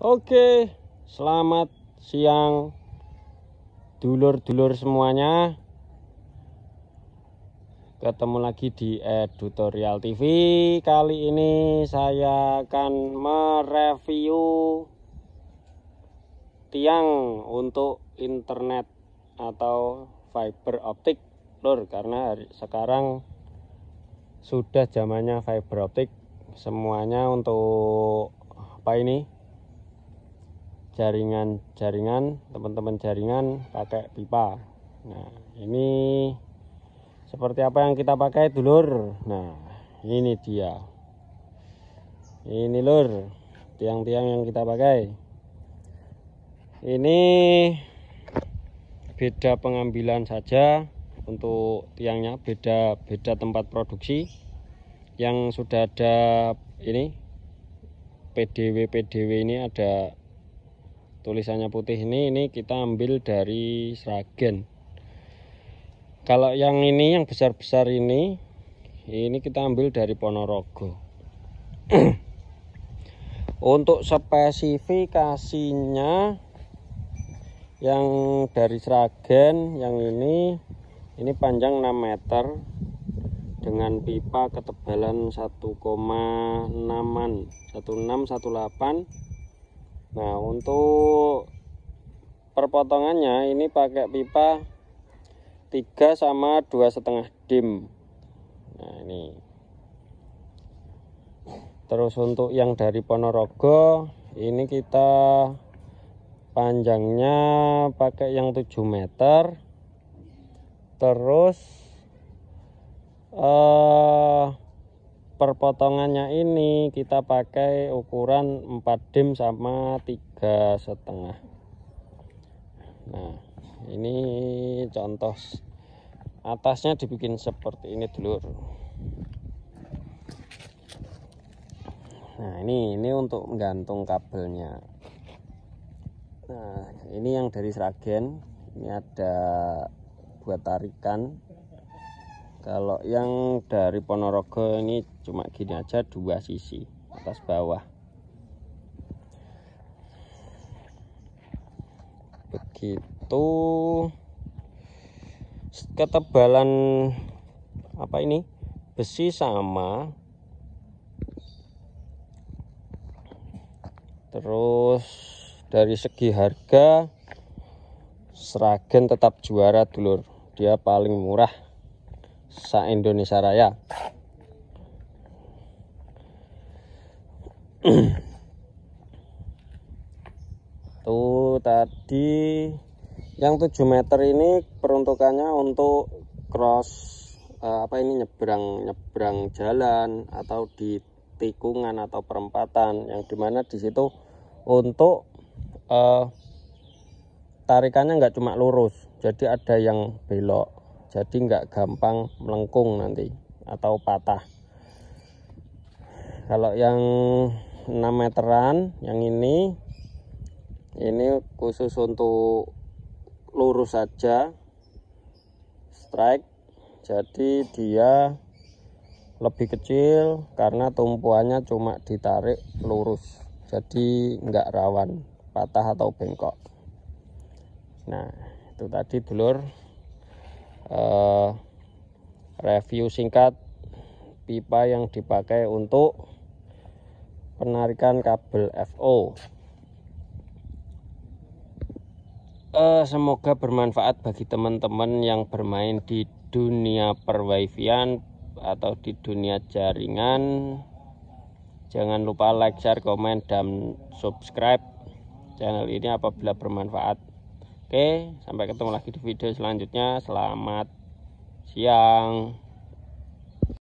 Oke, selamat siang dulur-dulur semuanya. Ketemu lagi di Ed TV. Kali ini saya akan mereview tiang untuk internet atau fiber optik, Lur, karena sekarang sudah zamannya fiber optik semuanya untuk apa ini jaringan-jaringan teman-teman jaringan pakai pipa nah ini seperti apa yang kita pakai dulur nah ini dia ini lur tiang-tiang yang kita pakai ini beda pengambilan saja untuk tiangnya beda beda tempat produksi yang sudah ada ini PDW PDW ini ada tulisannya putih ini ini kita ambil dari seragen kalau yang ini yang besar-besar ini ini kita ambil dari Ponorogo untuk spesifikasinya yang dari seragen yang ini ini panjang 6 meter dengan pipa ketebalan 1,6 16, 18. Nah untuk perpotongannya ini pakai pipa 3 sama dua setengah dim. Nah ini. Terus untuk yang dari Ponorogo ini kita panjangnya pakai yang 7 meter. Terus eh perpotongannya ini kita pakai ukuran 4 dim sama tiga setengah nah ini contoh atasnya dibikin seperti ini dulu. nah ini ini untuk menggantung kabelnya nah ini yang dari seragen ini ada buat tarikan kalau yang dari Ponorogo ini cuma gini aja dua sisi atas bawah begitu ketebalan apa ini besi sama terus dari segi harga Seragen tetap juara dulur dia paling murah sa Indonesia Raya tuh tadi yang 7 meter ini peruntukannya untuk cross uh, apa ini nyebrang nyebrang jalan atau di tikungan atau perempatan yang dimana disitu untuk uh, tarikannya nggak cuma lurus jadi ada yang belok jadi nggak gampang melengkung nanti atau patah kalau yang 6 meteran yang ini ini khusus untuk lurus saja strike jadi dia lebih kecil karena tumpuannya cuma ditarik lurus jadi enggak rawan patah atau bengkok nah itu tadi dulur uh, review singkat pipa yang dipakai untuk penarikan kabel FO uh, eh, semoga bermanfaat bagi teman-teman yang bermain di dunia perwifian atau di dunia jaringan jangan lupa like share komen dan subscribe channel ini apabila bermanfaat oke sampai ketemu lagi di video selanjutnya selamat siang